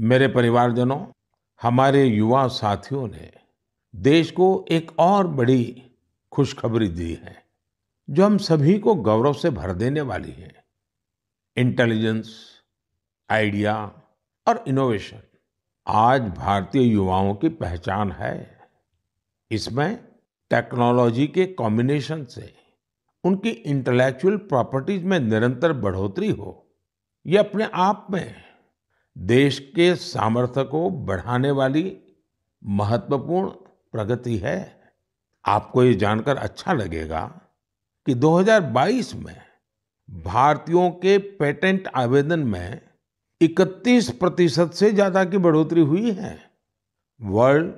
मेरे परिवारजनों हमारे युवा साथियों ने देश को एक और बड़ी खुशखबरी दी है जो हम सभी को गौरव से भर देने वाली है इंटेलिजेंस आइडिया और इनोवेशन आज भारतीय युवाओं की पहचान है इसमें टेक्नोलॉजी के कॉम्बिनेशन से उनकी इंटेलेक्चुअल प्रॉपर्टीज में निरंतर बढ़ोतरी हो यह अपने आप में देश के सामर्थ्य को बढ़ाने वाली महत्वपूर्ण प्रगति है आपको ये जानकर अच्छा लगेगा कि 2022 में भारतीयों के पेटेंट आवेदन में 31 प्रतिशत से ज़्यादा की बढ़ोतरी हुई है वर्ल्ड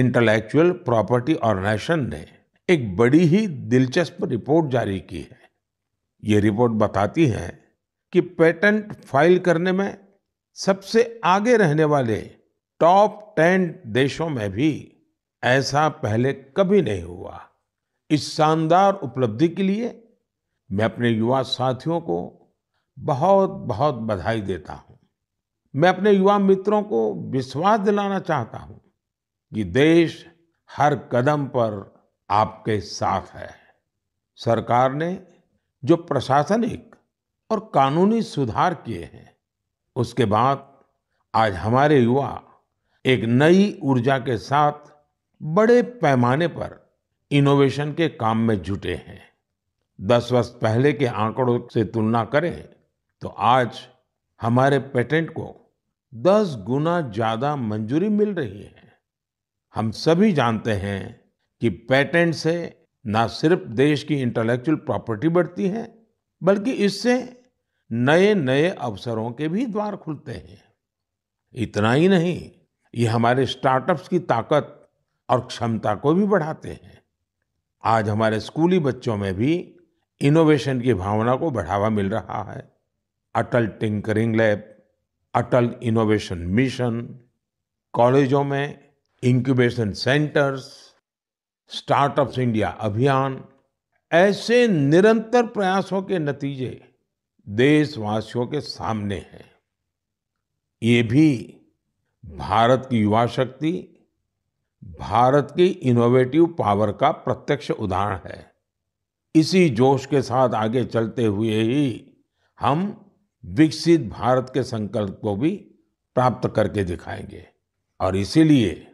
इंटेलेक्चुअल प्रॉपर्टी ऑर्गेनाइजेशन ने एक बड़ी ही दिलचस्प रिपोर्ट जारी की है ये रिपोर्ट बताती है कि पेटेंट फाइल करने में सबसे आगे रहने वाले टॉप टेन देशों में भी ऐसा पहले कभी नहीं हुआ इस शानदार उपलब्धि के लिए मैं अपने युवा साथियों को बहुत बहुत बधाई देता हूँ मैं अपने युवा मित्रों को विश्वास दिलाना चाहता हूँ कि देश हर कदम पर आपके साथ है सरकार ने जो प्रशासनिक और कानूनी सुधार किए हैं उसके बाद आज हमारे युवा एक नई ऊर्जा के साथ बड़े पैमाने पर इनोवेशन के काम में जुटे हैं दस वर्ष पहले के आंकड़ों से तुलना करें तो आज हमारे पेटेंट को दस गुना ज़्यादा मंजूरी मिल रही है हम सभी जानते हैं कि पेटेंट से ना सिर्फ देश की इंटेलेक्चुअल प्रॉपर्टी बढ़ती है बल्कि इससे नए नए अवसरों के भी द्वार खुलते हैं इतना ही नहीं ये हमारे स्टार्टअप्स की ताकत और क्षमता को भी बढ़ाते हैं आज हमारे स्कूली बच्चों में भी इनोवेशन की भावना को बढ़ावा मिल रहा है Atal tinkering lab Atal innovation mission कॉलेजों में इंक्यूबेशन सेंटर्स स्टार्टअप्स इंडिया अभियान ऐसे निरंतर प्रयासों के नतीजे देशवासियों के सामने है ये भी भारत की युवा शक्ति भारत की इनोवेटिव पावर का प्रत्यक्ष उदाहरण है इसी जोश के साथ आगे चलते हुए ही हम विकसित भारत के संकल्प को भी प्राप्त करके दिखाएंगे और इसीलिए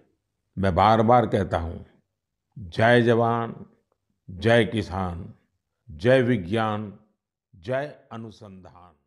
मैं बार बार कहता हूं जय जवान जय किसान जय विज्ञान जय अनुसंधान